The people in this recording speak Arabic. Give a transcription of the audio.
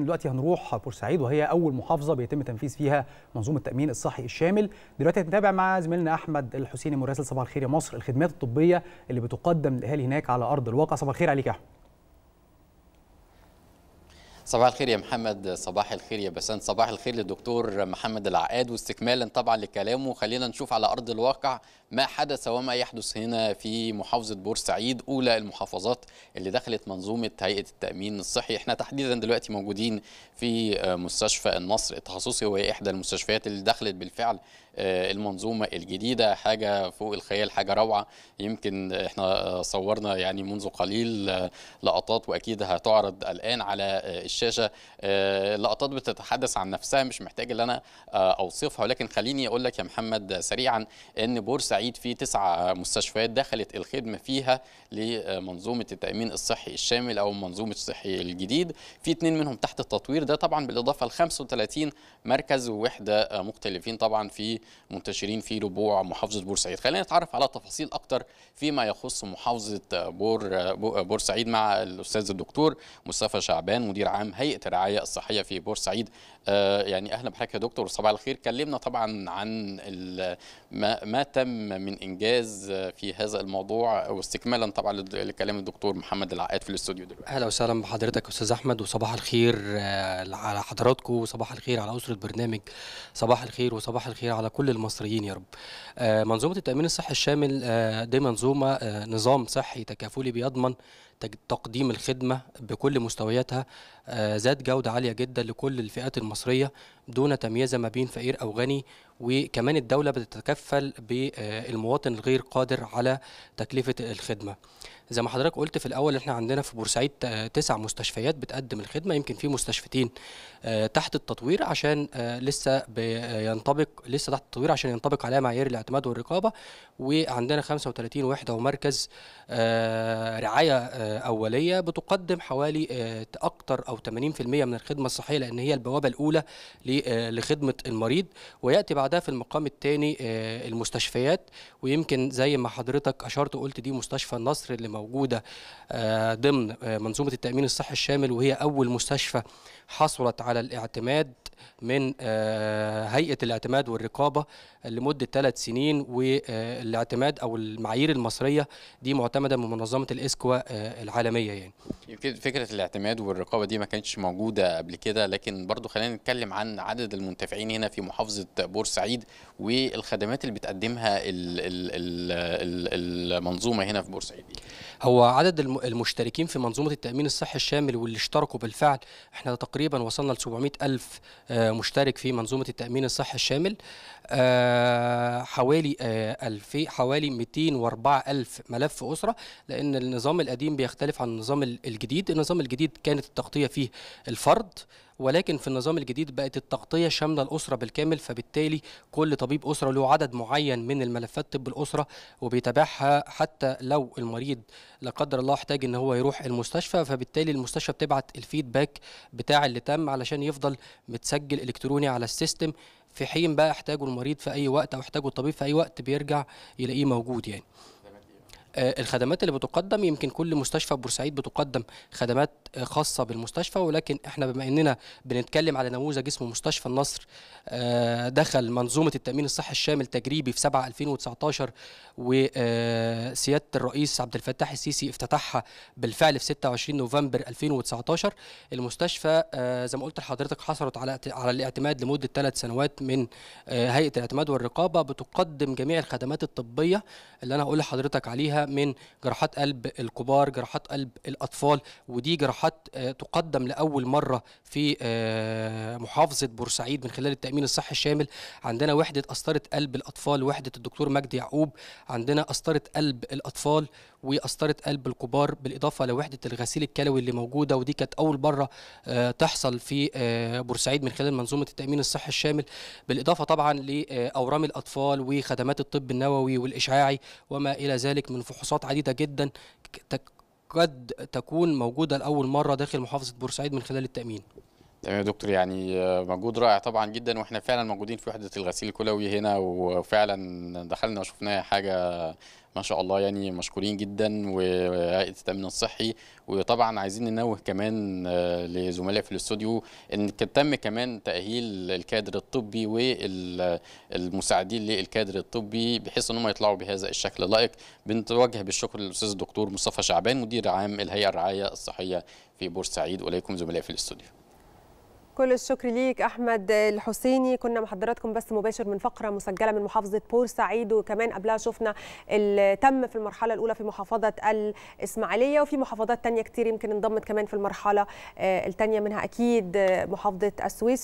دلوقتي هنروح بورسعيد وهي اول محافظه بيتم تنفيذ فيها منظومه التامين الصحي الشامل دلوقتي هنتابع مع زميلنا احمد الحسيني مراسل صباح الخير يا مصر الخدمات الطبيه اللي بتقدم للاهالي هناك على ارض الواقع صباح الخير عليك يا احمد صباح الخير يا محمد صباح الخير يا بسان صباح الخير للدكتور محمد العقاد واستكمالا طبعا لكلامه خلينا نشوف على ارض الواقع ما حدث وما يحدث هنا في محافظه بورسعيد اولى المحافظات اللي دخلت منظومه هيئه التامين الصحي احنا تحديدا دلوقتي موجودين في مستشفى النصر التخصصي وهي احدى المستشفيات اللي دخلت بالفعل آه، المنظومه الجديده حاجه فوق الخيال حاجه روعه يمكن احنا صورنا يعني منذ قليل آه، لقطات واكيد هتعرض الان على آه، الشاشه آه، لقطات بتتحدث عن نفسها مش محتاج ان انا آه، اوصفها ولكن خليني اقول لك يا محمد سريعا ان بورسعيد في تسع مستشفيات دخلت الخدمه فيها لمنظومه التامين الصحي الشامل او منظومه الصحي الجديد في اثنين منهم تحت التطوير ده طبعا بالاضافه ل 35 مركز ووحده آه، مختلفين طبعا في منتشرين في ربوع محافظه بورسعيد خلينا نتعرف على تفاصيل اكتر فيما يخص محافظه بور بورسعيد مع الاستاذ الدكتور مصطفى شعبان مدير عام عام هيئه الرعايه الصحيه في بورسعيد آه، يعني اهلا بحضرتك يا دكتور صباح الخير كلمنا طبعا عن ما, ما تم من انجاز في هذا الموضوع واستكمالا طبعا لكلام الدكتور محمد العقاد في الاستوديو دلوقتي اهلا وسهلا بحضرتك استاذ احمد وصباح الخير آه، على حضراتكم وصباح الخير على اسره برنامج صباح الخير وصباح الخير على كل المصريين يا رب آه، منظومه التامين الصحي الشامل دي منظومه نظام صحي تكافلي بيضمن تقديم الخدمة بكل مستوياتها آه، ذات جودة عالية جدا لكل الفئات المصرية دون تمييز ما بين فقير أو غني وكمان الدولة بتتكفل بالمواطن الغير قادر على تكلفة الخدمة زي ما حضرتك قلت في الاول احنا عندنا في بورسعيد تسع مستشفيات بتقدم الخدمه يمكن في مستشفتين آه، تحت التطوير عشان آه، لسه بينطبق لسه تحت التطوير عشان ينطبق عليها معايير الاعتماد والرقابه وعندنا 35 وحده ومركز آه، رعايه اوليه بتقدم حوالي أكتر او 80% من الخدمه الصحيه لان هي البوابه الاولى لخدمه المريض وياتي بعد بعدها في المقام الثاني آه، المستشفيات ويمكن زي ما حضرتك اشرت وقلت دي مستشفى النصر اللي موجوده آه، ضمن آه، منظومه التامين الصحي الشامل وهي اول مستشفى حصلت على الاعتماد من هيئه الاعتماد والرقابه لمده ثلاث سنين والاعتماد او المعايير المصريه دي معتمده من منظمه الاسكوا العالميه يعني يمكن فكره الاعتماد والرقابه دي ما كانتش موجوده قبل كده لكن برضو خلينا نتكلم عن عدد المنتفعين هنا في محافظه بورس بورسعيد والخدمات اللي بتقدمها المنظومه هنا في بورسعيد هو عدد المشتركين في منظومه التامين الصحي الشامل واللي اشتركوا بالفعل احنا تقريبا وصلنا ل 700 الف آه، مشترك في منظومه التامين الصحي الشامل آه، حوالي 2000 آه، حوالي 204 الف ملف اسره لان النظام القديم بيختلف عن النظام الجديد النظام الجديد كانت التغطيه فيه الفرد ولكن في النظام الجديد بقت التغطيه شامله الاسره بالكامل فبالتالي كل طبيب اسره له عدد معين من الملفات طب الاسره وبيتابعها حتى لو المريض لا قدر الله احتاج ان هو يروح المستشفى فبالتالي المستشفى بتبعت الفيدباك بتاع اللي تم علشان يفضل متسجل الكتروني على السيستم في حين بقى احتاجه المريض في اي وقت او احتاجه الطبيب في اي وقت بيرجع يلاقيه موجود يعني آه، الخدمات اللي بتقدم يمكن كل مستشفى بورسعيد بتقدم خدمات آه، خاصه بالمستشفى ولكن احنا بما اننا بنتكلم على نموذج اسمه مستشفى النصر آه، دخل منظومه التامين الصحي الشامل تجريبي في 7 2019 وسياده الرئيس عبد الفتاح السيسي افتتحها بالفعل في 26 نوفمبر 2019 المستشفى زي ما قلت لحضرتك حصلت على على الاعتماد لمده ثلاث سنوات من هيئه الاعتماد والرقابه بتقدم جميع الخدمات الطبيه اللي انا هقول لحضرتك عليها من جراحات قلب الكبار جراحات قلب الاطفال ودي جراحات آه، تقدم لاول مره في آه، محافظه بورسعيد من خلال التامين الصحي الشامل عندنا وحده قسطره قلب الاطفال وحده الدكتور مجدي يعقوب عندنا قسطره قلب الاطفال وقسطره قلب الكبار بالاضافه لوحده الغسيل الكلوي اللي موجوده ودي كانت اول مره آه، تحصل في آه، بورسعيد من خلال منظومه التامين الصحي الشامل بالاضافه طبعا لاورام آه، الاطفال وخدمات الطب النووي والاشعاعي وما الى ذلك من فحوصات عديده جدا قد تكون موجوده لاول مره داخل محافظه بورسعيد من خلال التامين تمام آه، يا دكتور يعني آه، مجهود رائع طبعا جدا واحنا فعلا موجودين في وحده الغسيل الكلوي هنا وفعلا دخلنا وشفنا حاجه ما شاء الله يعني مشكورين جدا وهيئه التامين الصحي وطبعا عايزين ننوه كمان آه، لزملاء في الاستوديو ان تم كمان تاهيل الكادر الطبي والمساعدين للكادر الطبي بحيث ان هم يطلعوا بهذا الشكل اللائق بنتوجه بالشكر للاستاذ الدكتور مصطفى شعبان مدير عام الهيئه الرعايه الصحيه في بورسعيد واليكم زملاء في الاستوديو كل الشكر ليك احمد الحسيني كنا مع حضراتكم بس مباشر من فقره مسجله من محافظه بورسعيد وكمان قبلها شفنا اللي تم في المرحله الاولى في محافظه الاسماعيليه وفي محافظات تانية كتير يمكن انضمت كمان في المرحله آه، الثانيه منها اكيد آه، محافظه السويس